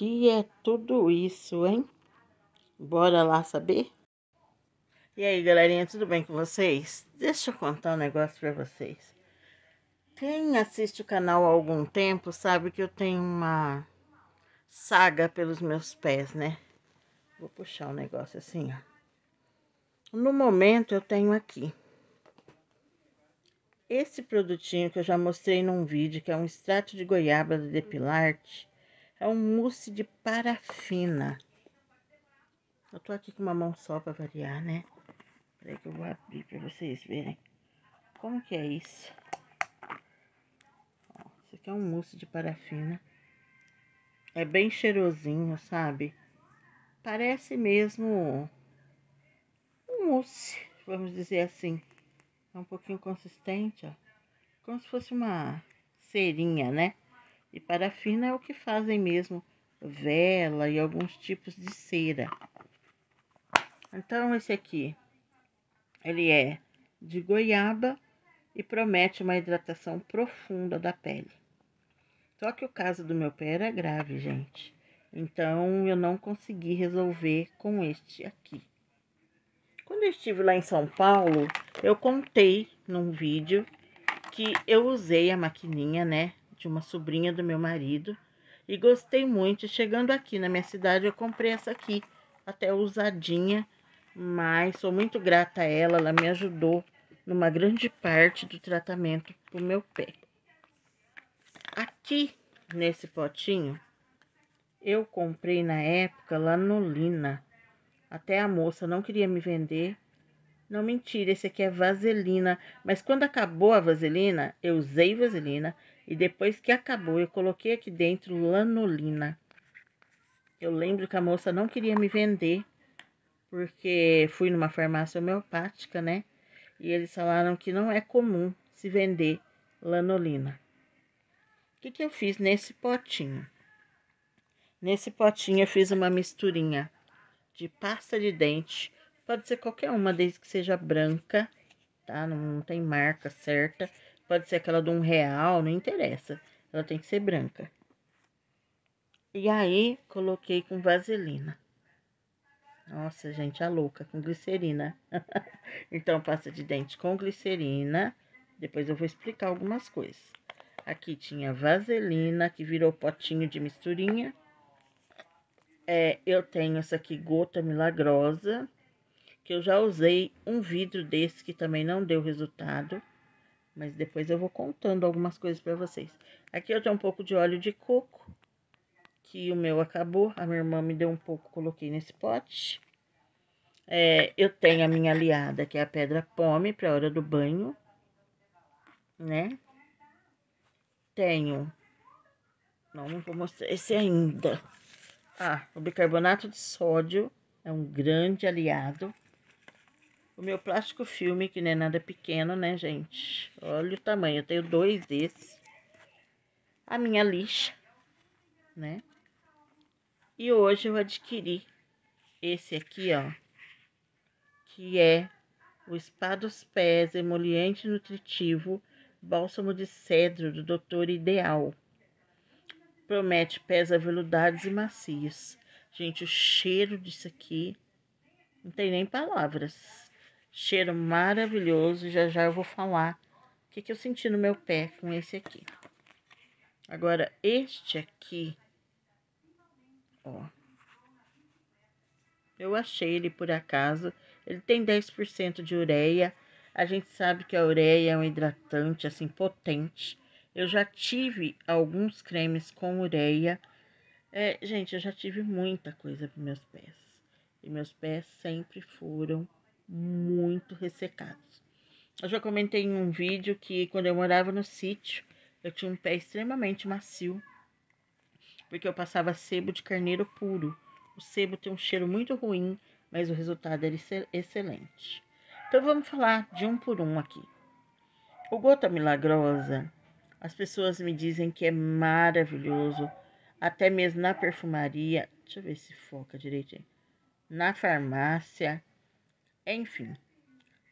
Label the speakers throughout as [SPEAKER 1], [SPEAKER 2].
[SPEAKER 1] que é tudo isso, hein? Bora lá saber? E aí, galerinha, tudo bem com vocês? Deixa eu contar um negócio para vocês. Quem assiste o canal há algum tempo sabe que eu tenho uma saga pelos meus pés, né? Vou puxar um negócio assim, ó. No momento eu tenho aqui esse produtinho que eu já mostrei num vídeo, que é um extrato de goiaba do Depilarte é um mousse de parafina. Eu tô aqui com uma mão só pra variar, né? Peraí que eu vou abrir pra vocês verem. Como que é isso? Ó, isso aqui é um mousse de parafina. É bem cheirosinho, sabe? Parece mesmo um mousse, vamos dizer assim. É um pouquinho consistente, ó. Como se fosse uma cerinha, né? E parafina é o que fazem mesmo vela e alguns tipos de cera. Então esse aqui, ele é de goiaba e promete uma hidratação profunda da pele. Só que o caso do meu pé era grave, gente. Então eu não consegui resolver com este aqui. Quando eu estive lá em São Paulo, eu contei num vídeo que eu usei a maquininha, né, de uma sobrinha do meu marido e gostei muito. Chegando aqui na minha cidade, eu comprei essa aqui, até usadinha, mas sou muito grata a ela, ela me ajudou numa grande parte do tratamento do meu pé. Aqui nesse potinho, eu comprei na época lanolina. Até a moça não queria me vender. Não mentira, esse aqui é vaselina, mas quando acabou a vaselina, eu usei vaselina e depois que acabou, eu coloquei aqui dentro lanolina. Eu lembro que a moça não queria me vender, porque fui numa farmácia homeopática, né? E eles falaram que não é comum se vender lanolina. O que, que eu fiz nesse potinho? Nesse potinho eu fiz uma misturinha de pasta de dente. Pode ser qualquer uma, desde que seja branca, tá? Não tem marca certa pode ser aquela de um real, não interessa. Ela tem que ser branca. E aí, coloquei com vaselina. Nossa, gente, a louca, com glicerina. então, pasta de dente com glicerina. Depois eu vou explicar algumas coisas. Aqui tinha vaselina, que virou potinho de misturinha. É, eu tenho essa aqui, gota milagrosa, que eu já usei um vidro desse que também não deu resultado mas depois eu vou contando algumas coisas para vocês. Aqui eu tenho um pouco de óleo de coco, que o meu acabou, a minha irmã me deu um pouco, coloquei nesse pote. É, eu tenho a minha aliada, que é a pedra pome, para a hora do banho, né? Tenho... Não, não vou mostrar esse ainda. Ah, o bicarbonato de sódio é um grande aliado o meu plástico filme, que não é nada pequeno, né, gente? Olha o tamanho, eu tenho dois desses. A minha lixa, né? E hoje eu adquiri esse aqui, ó, que é o Spa dos Pés Emoliente Nutritivo Bálsamo de Cedro do Doutor Ideal. Promete pés aveludados e macios. Gente, o cheiro disso aqui não tem nem palavras. Cheiro maravilhoso. Já já eu vou falar o que, que eu senti no meu pé com esse aqui. Agora, este aqui, ó. Eu achei ele por acaso. Ele tem 10% de ureia. A gente sabe que a ureia é um hidratante, assim, potente. Eu já tive alguns cremes com ureia. É, gente, eu já tive muita coisa para meus pés. E meus pés sempre foram muito ressecados. Eu já comentei em um vídeo que quando eu morava no sítio, eu tinha um pé extremamente macio, porque eu passava sebo de carneiro puro. O sebo tem um cheiro muito ruim, mas o resultado era excelente. Então vamos falar de um por um aqui. O Gota Milagrosa, as pessoas me dizem que é maravilhoso, até mesmo na perfumaria. Deixa eu ver se foca direitinho. Na farmácia, enfim,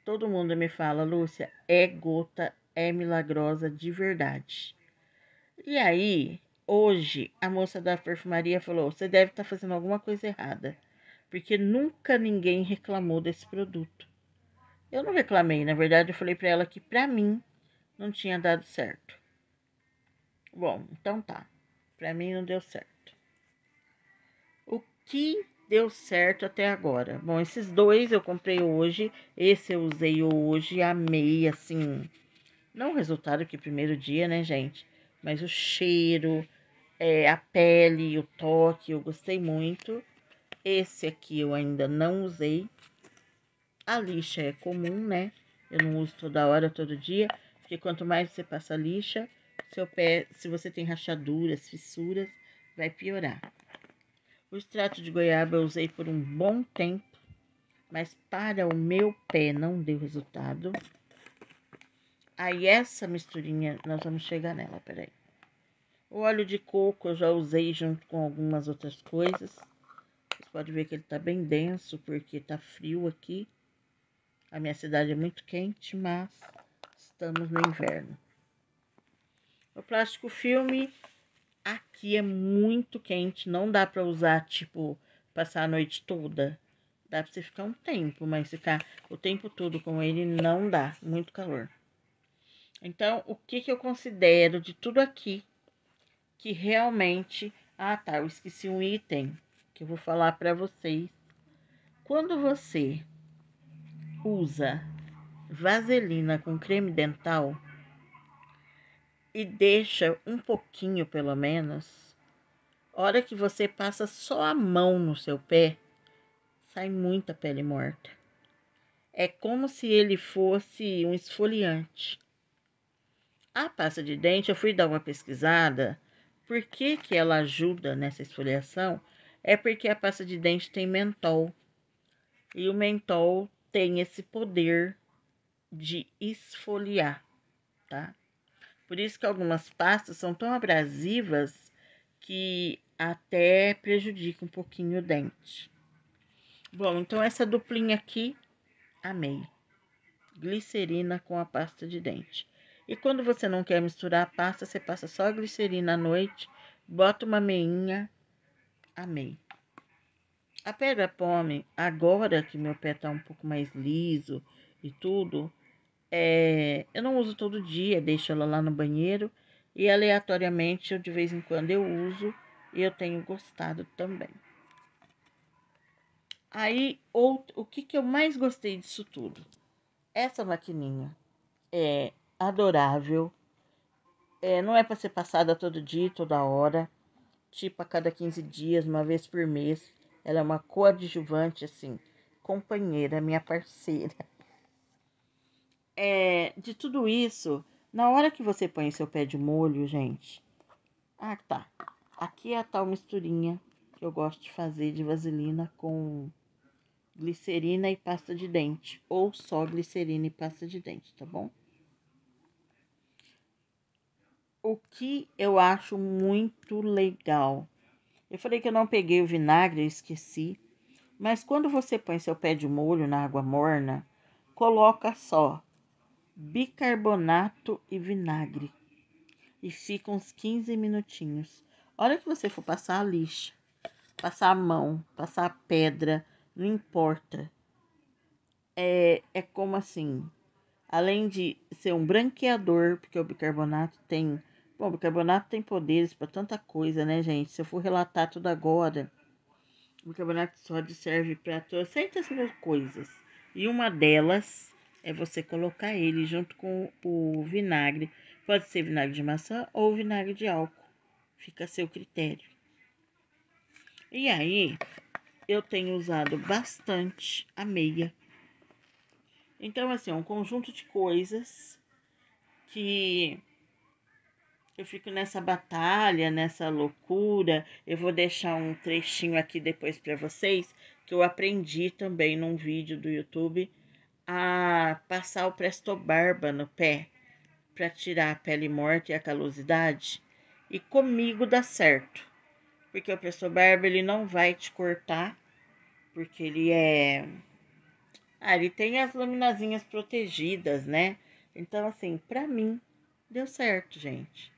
[SPEAKER 1] todo mundo me fala, Lúcia, é gota, é milagrosa de verdade. E aí, hoje, a moça da perfumaria falou: você deve estar tá fazendo alguma coisa errada, porque nunca ninguém reclamou desse produto. Eu não reclamei, na verdade, eu falei para ela que para mim não tinha dado certo. Bom, então tá. Para mim não deu certo. O que deu certo até agora. Bom, esses dois eu comprei hoje, esse eu usei hoje, amei, assim, não o resultado que primeiro dia, né, gente? Mas o cheiro, é, a pele, o toque, eu gostei muito. Esse aqui eu ainda não usei. A lixa é comum, né? Eu não uso toda hora, todo dia, porque quanto mais você passa lixa, seu pé, se você tem rachaduras, fissuras, vai piorar. O extrato de goiaba eu usei por um bom tempo, mas para o meu pé não deu resultado. Aí essa misturinha, nós vamos chegar nela, peraí. O óleo de coco eu já usei junto com algumas outras coisas. Vocês podem ver que ele tá bem denso, porque tá frio aqui. A minha cidade é muito quente, mas estamos no inverno. O plástico filme Aqui é muito quente, não dá para usar, tipo, passar a noite toda. Dá pra você ficar um tempo, mas ficar o tempo todo com ele não dá, muito calor. Então, o que, que eu considero de tudo aqui que realmente. Ah, tá, eu esqueci um item que eu vou falar para vocês. Quando você usa vaselina com creme dental, e deixa um pouquinho, pelo menos, hora que você passa só a mão no seu pé, sai muita pele morta. É como se ele fosse um esfoliante. A pasta de dente, eu fui dar uma pesquisada, por que, que ela ajuda nessa esfoliação? É porque a pasta de dente tem mentol. E o mentol tem esse poder de esfoliar, tá? Por isso que algumas pastas são tão abrasivas que até prejudica um pouquinho o dente. Bom, então essa duplinha aqui, amei. Glicerina com a pasta de dente. E quando você não quer misturar a pasta, você passa só a glicerina à noite, bota uma meinha, amei. A pedra pome, agora que meu pé tá um pouco mais liso e tudo, é, eu não uso todo dia, deixo ela lá no banheiro e aleatoriamente eu de vez em quando eu uso e eu tenho gostado também. Aí outro, o que, que eu mais gostei disso tudo? Essa maquininha é adorável. É, não é para ser passada todo dia, toda hora, tipo a cada 15 dias, uma vez por mês. Ela é uma coadjuvante, assim, companheira, minha parceira é, de tudo isso, na hora que você põe seu pé de molho, gente. Ah, tá. Aqui é a tal misturinha que eu gosto de fazer de vaselina com glicerina e pasta de dente, ou só glicerina e pasta de dente, tá bom? O que eu acho muito legal. Eu falei que eu não peguei o vinagre, eu esqueci. Mas quando você põe seu pé de molho na água morna, coloca só bicarbonato e vinagre. E fica uns 15 minutinhos. Olha que você for passar a lixa, passar a mão, passar a pedra, não importa. É, é como assim, além de ser um branqueador, porque o bicarbonato tem. Bom, o bicarbonato tem poderes para tanta coisa, né, gente? Se eu for relatar tudo agora, o bicarbonato de sódio serve para trocentas mil coisas. E uma delas é você colocar ele junto com o vinagre. Pode ser vinagre de maçã ou vinagre de álcool. Fica a seu critério. E aí, eu tenho usado bastante a meia. Então, assim, é um conjunto de coisas que eu fico nessa batalha, nessa loucura. Eu vou deixar um trechinho aqui depois para vocês que eu aprendi também num vídeo do YouTube a passar o presto barba no pé para tirar a pele morta e a calosidade. E comigo dá certo, porque o presto barba ele não vai te cortar, porque ele é. Ah, ele tem as laminazinhas protegidas, né? Então, assim, para mim, deu certo, gente.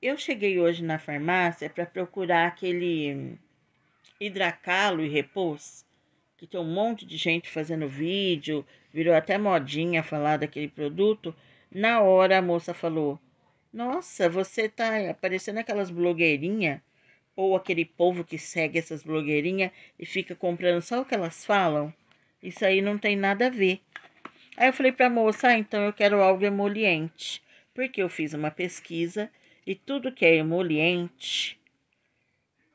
[SPEAKER 1] Eu cheguei hoje na farmácia para procurar aquele hidracalo e repouso que tem um monte de gente fazendo vídeo, virou até modinha falar daquele produto. Na hora a moça falou: Nossa, você tá aparecendo aquelas blogueirinhas, ou aquele povo que segue essas blogueirinhas e fica comprando só o que elas falam. Isso aí não tem nada a ver. Aí eu falei para a moça: ah, então eu quero algo emoliente, porque eu fiz uma pesquisa e tudo que é emoliente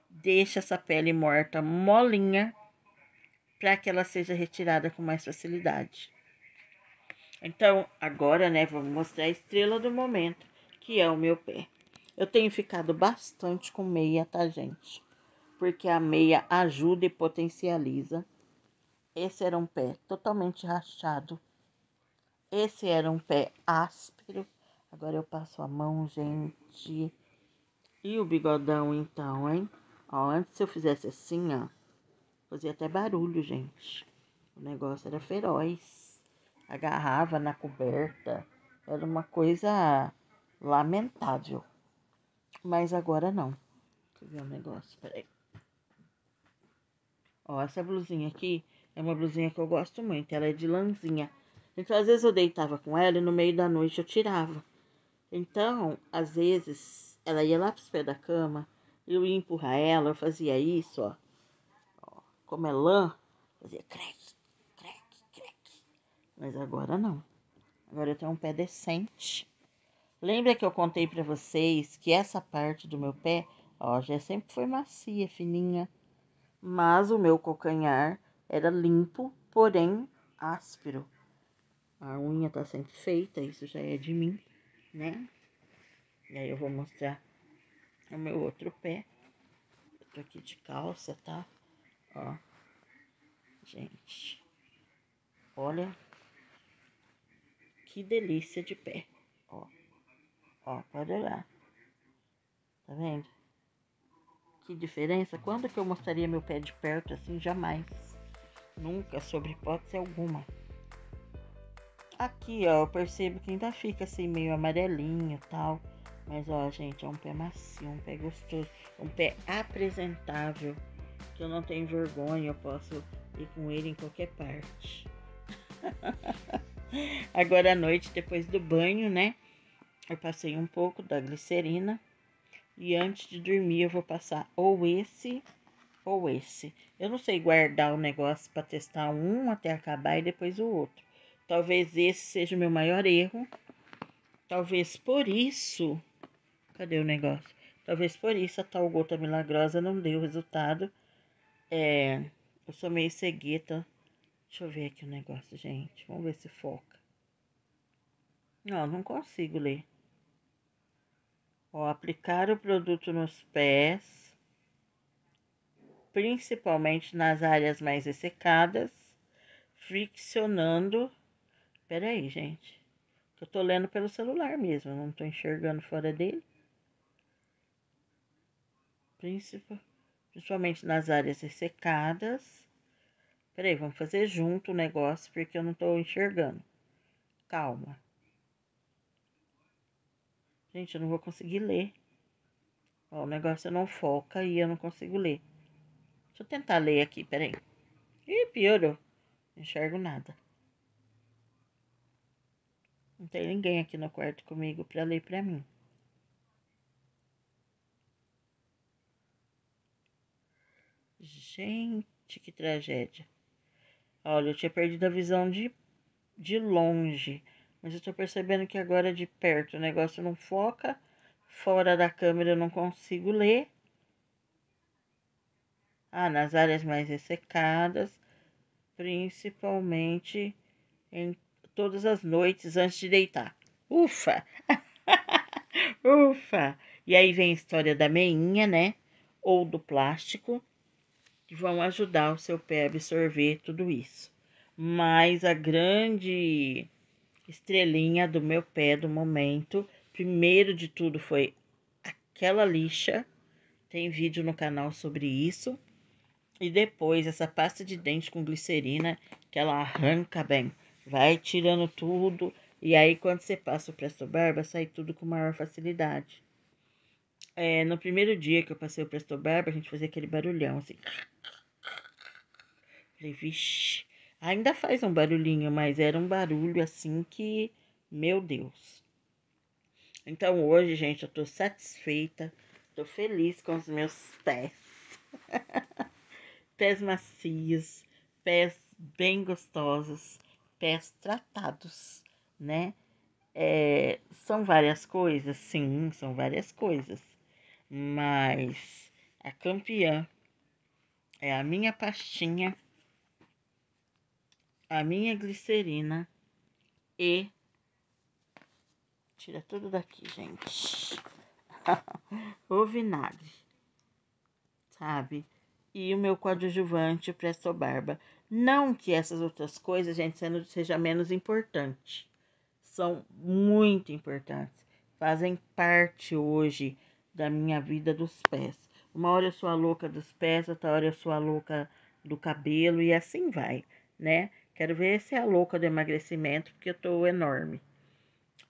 [SPEAKER 1] deixa essa pele morta molinha para que ela seja retirada com mais facilidade. Então, agora, né, vou mostrar a estrela do momento, que é o meu pé. Eu tenho ficado bastante com meia, tá, gente? Porque a meia ajuda e potencializa. Esse era um pé totalmente rachado. Esse era um pé áspero. Agora eu passo a mão, gente. E o bigodão, então, hein? Ó, antes eu fizesse assim, ó fazia até barulho, gente. O negócio era feroz. Agarrava na coberta. Era uma coisa lamentável. Mas agora não. Deixa eu ver um negócio, peraí. Ó, essa blusinha aqui é uma blusinha que eu gosto muito. Ela é de lãzinha. Então, às vezes eu deitava com ela e no meio da noite eu tirava. Então, às vezes, ela ia lá para os pés da cama, eu ia empurrar ela, eu fazia isso, ó como é lã, fazia creque, creque, creque. Mas agora não. Agora eu tenho um pé decente. Lembra que eu contei para vocês que essa parte do meu pé, ó, já sempre foi macia, fininha. Mas o meu cocanhar era limpo, porém áspero. A unha tá sempre feita, isso já é de mim, né? E aí eu vou mostrar o meu outro pé. Eu tô aqui de calça, tá? Ó. Gente. Olha. Que delícia de pé. Ó. Ó, pode olhar. Tá vendo? Que diferença. Quando que eu mostraria meu pé de perto assim? Jamais. Nunca, sobre hipótese alguma. Aqui, ó, eu percebo que ainda fica assim meio amarelinho tal. Mas, ó, gente, é um pé macio, um pé gostoso, um pé apresentável que eu não tenho vergonha, eu posso ir com ele em qualquer parte. Agora à noite, depois do banho, né? Eu passei um pouco da glicerina. E antes de dormir, eu vou passar ou esse ou esse. Eu não sei guardar o negócio para testar um até acabar e depois o outro. Talvez esse seja o meu maior erro. Talvez por isso. Cadê o negócio? Talvez por isso a tal gota milagrosa não deu resultado é, eu sou meio cegueta. Deixa eu ver aqui o negócio, gente. Vamos ver se foca. Não, não consigo ler. Ó, aplicar o produto nos pés, principalmente nas áreas mais ressecadas, friccionando. Pera aí, gente. Eu tô lendo pelo celular mesmo, não tô enxergando fora dele. Principal principalmente nas áreas ressecadas. Peraí, vamos fazer junto o negócio porque eu não estou enxergando. Calma. Gente, eu não vou conseguir ler. Ó, o negócio não foca e eu não consigo ler. Deixa eu tentar ler aqui, peraí. Ih, piorou. Não enxergo nada. Não tem ninguém aqui no quarto comigo para ler para mim. Gente, que tragédia. Olha, eu tinha perdido a visão de, de longe, mas eu tô percebendo que agora de perto o negócio não foca, fora da câmera eu não consigo ler. Ah, nas áreas mais ressecadas, principalmente em todas as noites antes de deitar. Ufa! Ufa! E aí vem a história da meinha, né? Ou do plástico que vão ajudar o seu pé a absorver tudo isso. Mas a grande estrelinha do meu pé do momento, primeiro de tudo foi aquela lixa. Tem vídeo no canal sobre isso. E depois essa pasta de dente com glicerina que ela arranca bem, vai tirando tudo e aí quando você passa o presto barba, sai tudo com maior facilidade. É, no primeiro dia que eu passei o Presto Barba, a gente fazia aquele barulhão assim. Falei, vixe. Ainda faz um barulhinho, mas era um barulho assim que. Meu Deus. Então hoje, gente, eu tô satisfeita. Tô feliz com os meus pés. pés macios, pés bem gostosos, pés tratados, né? É, são várias coisas, sim, são várias coisas mas a campeã é a minha pastinha, a minha glicerina e. Tira tudo daqui, gente. o vinagre, sabe? E o meu coadjuvante, o Presto Barba. Não que essas outras coisas, gente, sendo, seja menos importante. São muito importantes. Fazem parte hoje da minha vida dos pés. Uma hora eu sou a louca dos pés, outra hora eu sou a louca do cabelo e assim vai, né? Quero ver se é a louca do emagrecimento, porque eu tô enorme.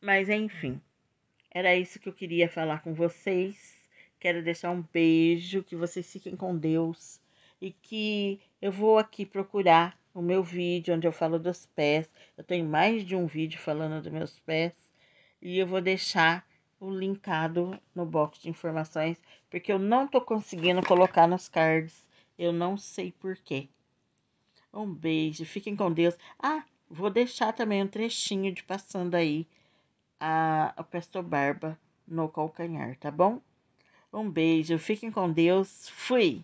[SPEAKER 1] Mas enfim, era isso que eu queria falar com vocês. Quero deixar um beijo, que vocês fiquem com Deus e que eu vou aqui procurar o meu vídeo onde eu falo dos pés. Eu tenho mais de um vídeo falando dos meus pés e eu vou deixar o linkado no box de informações, porque eu não tô conseguindo colocar nos cards. Eu não sei porquê. Um beijo, fiquem com Deus. Ah, vou deixar também um trechinho de passando aí a, a Pastor Barba no calcanhar, tá bom? Um beijo, fiquem com Deus. Fui!